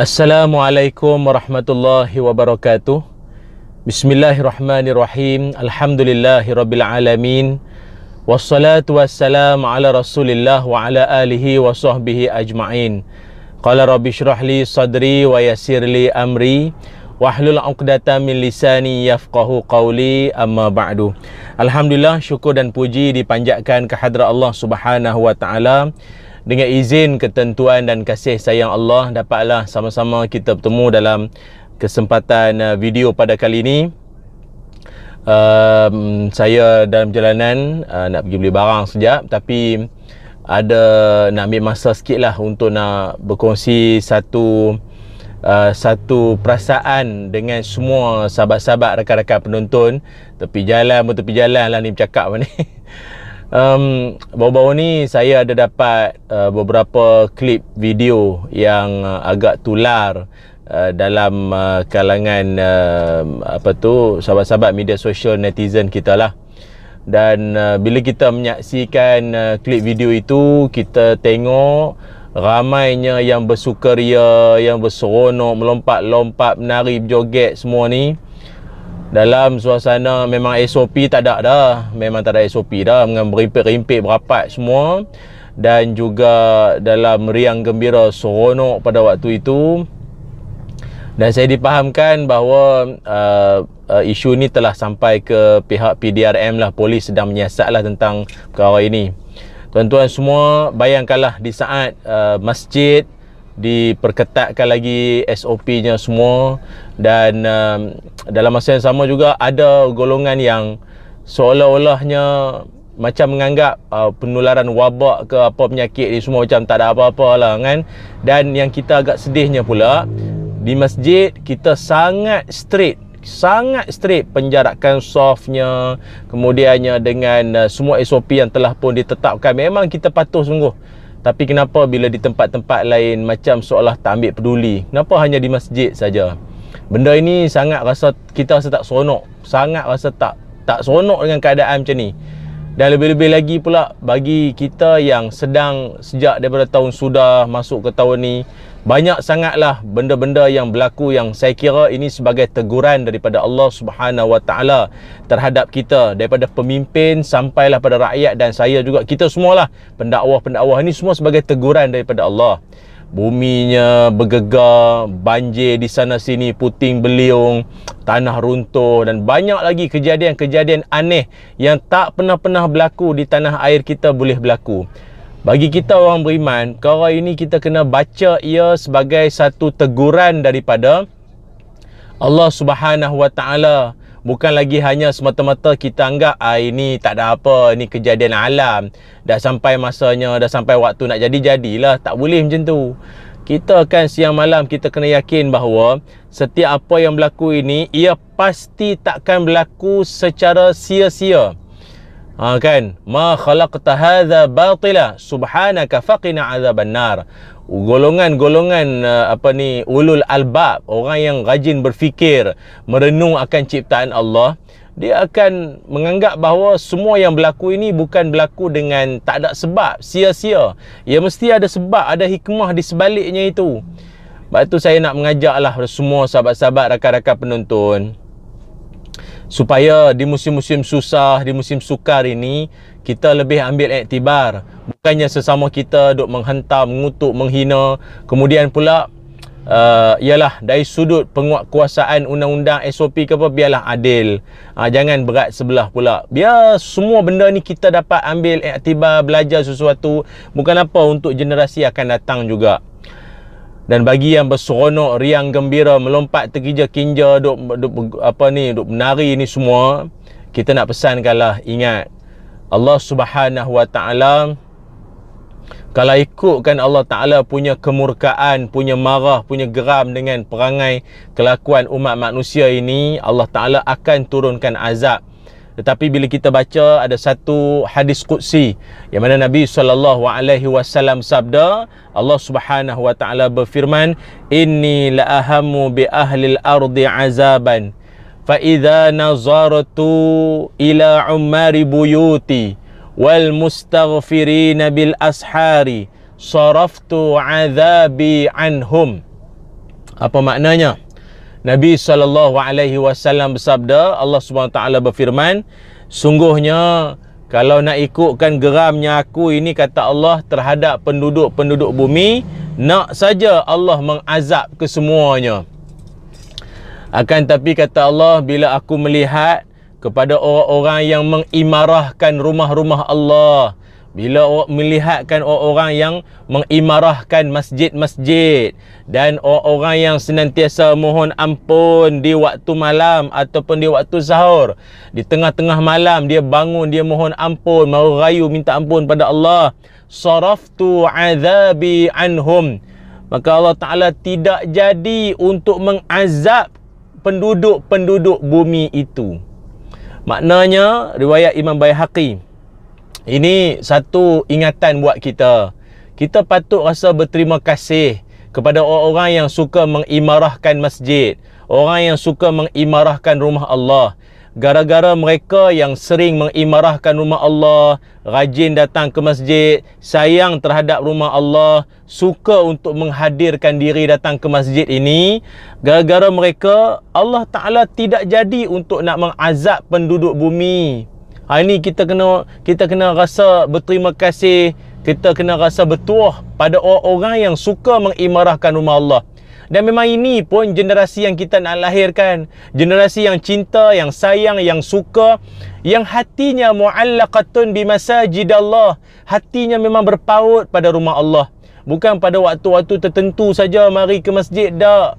Assalamualaikum warahmatullahi wabarakatuh Bismillahirrahmanirrahim Alhamdulillahirrabbilalamin Wassalatu wassalam ala rasulillah wa ala alihi wa sahbihi ajma'in Qala rabbi syrahli sadri wa yasirli amri Wahlul uqdata min lisani yafqahu qawli amma ba'du Alhamdulillah syukur dan puji dipanjatkan kehadrat Allah subhanahu wa ta'ala dengan izin ketentuan dan kasih sayang Allah dapatlah sama-sama kita bertemu dalam kesempatan uh, video pada kali ini um, saya dalam jalanan uh, nak pergi beli barang sekejap tapi ada nak ambil masa sikit lah untuk nak berkongsi satu Uh, satu perasaan dengan semua sahabat-sahabat rakan-rakan penonton tepi jalan pun tepi jalan lah ni bercakap ni um, bawa baru ni saya ada dapat uh, beberapa klip video yang uh, agak tular Uh, dalam uh, kalangan uh, apa tu sahabat-sahabat media sosial netizen kita lah dan uh, bila kita menyaksikan uh, klip video itu kita tengok ramainya yang bersukaria yang berseronok melompat-lompat menari berjoget semua ni dalam suasana memang SOP tak ada dah memang tak ada SOP dah dengan berimpit-rimpit berapat semua dan juga dalam riang gembira seronok pada waktu itu dan saya dipahamkan bahawa uh, uh, isu ni telah sampai ke pihak PDRM lah polis sedang menyiasat lah tentang perkara ini tuan-tuan semua bayangkanlah di saat uh, masjid diperketatkan lagi SOP-nya semua dan um, dalam masa yang sama juga ada golongan yang seolah-olahnya macam menganggap uh, penularan wabak ke apa penyakit ni semua macam tak ada apa-apa lah kan dan yang kita agak sedihnya pula di masjid kita sangat straight sangat straight penjarakan softnya kemudiannya dengan uh, semua SOP yang telah pun ditetapkan memang kita patuh sungguh tapi kenapa bila di tempat-tempat lain macam seolah tak ambil peduli? Kenapa hanya di masjid saja? Benda ini sangat rasa kita rasa tak seronok. Sangat rasa tak tak seronok dengan keadaan macam ni. Dan lebih-lebih lagi pula bagi kita yang sedang sejak daripada tahun sudah masuk ke tahun ni banyak sangatlah benda-benda yang berlaku yang saya kira ini sebagai teguran daripada Allah Subhanahu Wa Taala terhadap kita daripada pemimpin sampailah pada rakyat dan saya juga kita semualah pendakwah-pendakwah ini semua sebagai teguran daripada Allah buminya bergegar banjir di sana sini puting beliung tanah runtuh dan banyak lagi kejadian-kejadian aneh yang tak pernah-pernah berlaku di tanah air kita boleh berlaku bagi kita orang beriman, perkara ini kita kena baca ia sebagai satu teguran daripada Allah Subhanahu Wa Taala. Bukan lagi hanya semata-mata kita anggap ah, ini tak ada apa, ini kejadian alam. Dah sampai masanya, dah sampai waktu nak jadi, jadilah. Tak boleh macam tu. Kita kan siang malam kita kena yakin bahawa setiap apa yang berlaku ini, ia pasti takkan berlaku secara sia-sia. Ha, kan? Ma khalaqta hadha batila subhanaka faqina azaban Golongan-golongan uh, apa ni ulul albab, orang yang rajin berfikir, merenung akan ciptaan Allah, dia akan menganggap bahawa semua yang berlaku ini bukan berlaku dengan tak ada sebab, sia-sia. Ia ya, mesti ada sebab, ada hikmah di sebaliknya itu. Sebab itu saya nak mengajaklah semua sahabat-sahabat, rakan-rakan penonton supaya di musim-musim susah, di musim sukar ini kita lebih ambil iktibar bukannya sesama kita duk menghentam, mengutuk, menghina kemudian pula uh, ialah dari sudut penguatkuasaan undang-undang SOP ke apa biarlah adil uh, jangan berat sebelah pula biar semua benda ni kita dapat ambil iktibar belajar sesuatu bukan apa untuk generasi akan datang juga dan bagi yang berseronok riang gembira melompat terkejut, kinja duk, duk apa ni duk menari ni semua kita nak pesan kalah ingat Allah Subhanahu Wa Taala kalau ikutkan Allah Taala punya kemurkaan, punya marah, punya geram dengan perangai kelakuan umat manusia ini, Allah Taala akan turunkan azab. Tetapi bila kita baca ada satu hadis qudsi yang mana Nabi sallallahu alaihi wasallam sabda Allah Subhanahu wa taala berfirman inni la ahammu bi ahli al-ardi azaban fa idza nazartu ila ummari buyuti wal mustaghfirina bil ashari saraftu azabi anhum apa maknanya Nabi saw bersabda, Allah Subhanahu berfirman, sungguhnya kalau nak ikutkan geramnya aku ini kata Allah terhadap penduduk-penduduk bumi, nak saja Allah mengazab kesemuanya. Akan tapi kata Allah bila aku melihat kepada orang-orang yang mengimarahkan rumah-rumah Allah, bila melihatkan orang-orang yang mengimarahkan masjid-masjid dan orang-orang yang senantiasa mohon ampun di waktu malam ataupun di waktu sahur di tengah-tengah malam dia bangun dia mohon ampun mau merayu minta ampun pada Allah saraftu azabi anhum maka Allah Taala tidak jadi untuk mengazab penduduk-penduduk bumi itu maknanya riwayat Imam Baihaqi ini satu ingatan buat kita. Kita patut rasa berterima kasih kepada orang-orang yang suka mengimarahkan masjid, orang yang suka mengimarahkan rumah Allah. Gara-gara mereka yang sering mengimarahkan rumah Allah, rajin datang ke masjid, sayang terhadap rumah Allah, suka untuk menghadirkan diri datang ke masjid ini, gara-gara mereka Allah Taala tidak jadi untuk nak mengazab penduduk bumi, Hari ini kita kena kita kena rasa berterima kasih, kita kena rasa bertuah pada orang-orang yang suka mengimarahkan rumah Allah. Dan memang ini pun generasi yang kita nak lahirkan. Generasi yang cinta, yang sayang, yang suka. Yang hatinya mu'allakatun bimasajid Allah. Hatinya memang berpaut pada rumah Allah. Bukan pada waktu-waktu tertentu saja mari ke masjid. Tak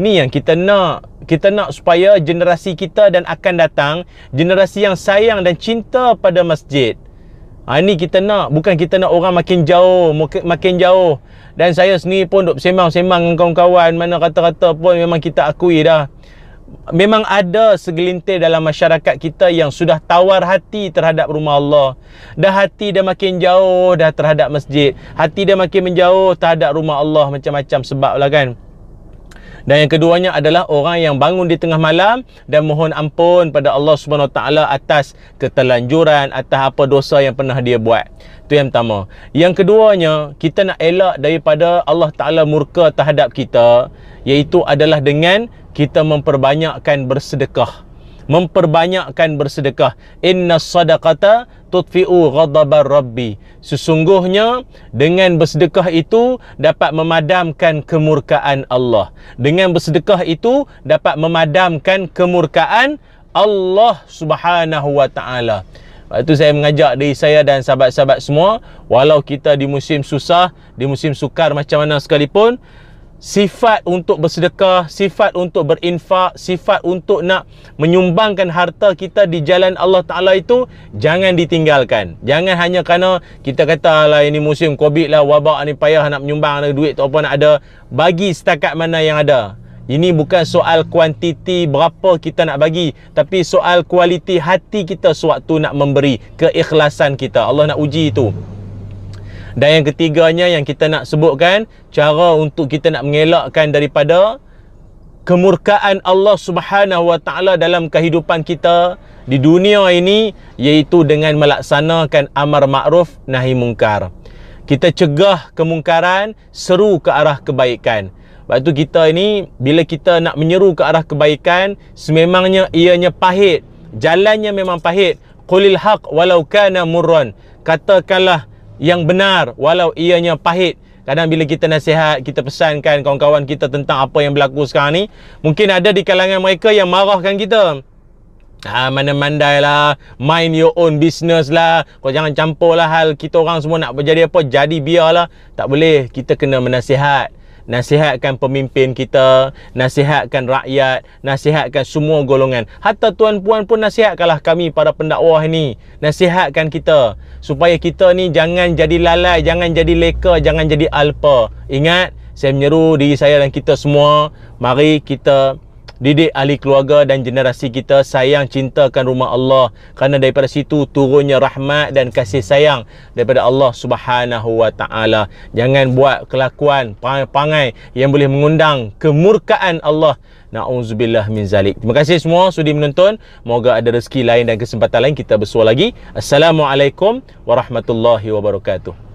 ni yang kita nak kita nak supaya generasi kita dan akan datang generasi yang sayang dan cinta pada masjid ha, ni kita nak bukan kita nak orang makin jauh makin jauh dan saya sendiri pun duk semang-semang dengan kawan-kawan mana kata-kata pun memang kita akui dah Memang ada segelintir dalam masyarakat kita yang sudah tawar hati terhadap rumah Allah. Dah hati dia makin jauh dah terhadap masjid. Hati dia makin menjauh terhadap rumah Allah macam-macam sebab lah kan. Dan yang keduanya adalah orang yang bangun di tengah malam dan mohon ampun pada Allah Subhanahu Wa Taala atas ketelanjuran atas apa dosa yang pernah dia buat. Itu yang pertama. Yang keduanya, kita nak elak daripada Allah Ta'ala murka terhadap kita iaitu adalah dengan kita memperbanyakkan bersedekah memperbanyakkan bersedekah inna sadaqata tutfi'u ghadabar rabbi sesungguhnya dengan bersedekah itu dapat memadamkan kemurkaan Allah dengan bersedekah itu dapat memadamkan kemurkaan Allah Subhanahu wa taala itu saya mengajak diri saya dan sahabat-sahabat semua walau kita di musim susah di musim sukar macam mana sekalipun sifat untuk bersedekah, sifat untuk berinfak, sifat untuk nak menyumbangkan harta kita di jalan Allah Ta'ala itu jangan ditinggalkan. Jangan hanya kerana kita kata lah ini musim Covid lah, wabak ni payah nak menyumbang ada duit tak apa nak ada. Bagi setakat mana yang ada. Ini bukan soal kuantiti berapa kita nak bagi tapi soal kualiti hati kita sewaktu nak memberi keikhlasan kita. Allah nak uji itu. Dan yang ketiganya yang kita nak sebutkan cara untuk kita nak mengelakkan daripada kemurkaan Allah Subhanahu Wa Taala dalam kehidupan kita di dunia ini iaitu dengan melaksanakan amar makruf nahi mungkar. Kita cegah kemungkaran, seru ke arah kebaikan. Sebab tu kita ini bila kita nak menyeru ke arah kebaikan, sememangnya ianya pahit. Jalannya memang pahit. Qulil haq walau kana murran. Katakanlah yang benar walau ianya pahit Kadang bila kita nasihat, kita pesankan kawan-kawan kita tentang apa yang berlaku sekarang ni Mungkin ada di kalangan mereka yang marahkan kita Ha, mana mandai lah Mind your own business lah Kau jangan campur lah hal kita orang semua nak berjadi apa Jadi biarlah Tak boleh Kita kena menasihat nasihatkan pemimpin kita, nasihatkan rakyat, nasihatkan semua golongan. Hatta tuan-puan pun nasihatkanlah kami para pendakwah ini. Nasihatkan kita supaya kita ni jangan jadi lalai, jangan jadi leka, jangan jadi alpa. Ingat, saya menyeru diri saya dan kita semua, mari kita didik ahli keluarga dan generasi kita sayang cintakan rumah Allah kerana daripada situ turunnya rahmat dan kasih sayang daripada Allah Subhanahu wa taala jangan buat kelakuan pangai-pangai yang boleh mengundang kemurkaan Allah Na'udzubillah min zalik. Terima kasih semua sudi menonton. Moga ada rezeki lain dan kesempatan lain kita bersua lagi. Assalamualaikum warahmatullahi wabarakatuh.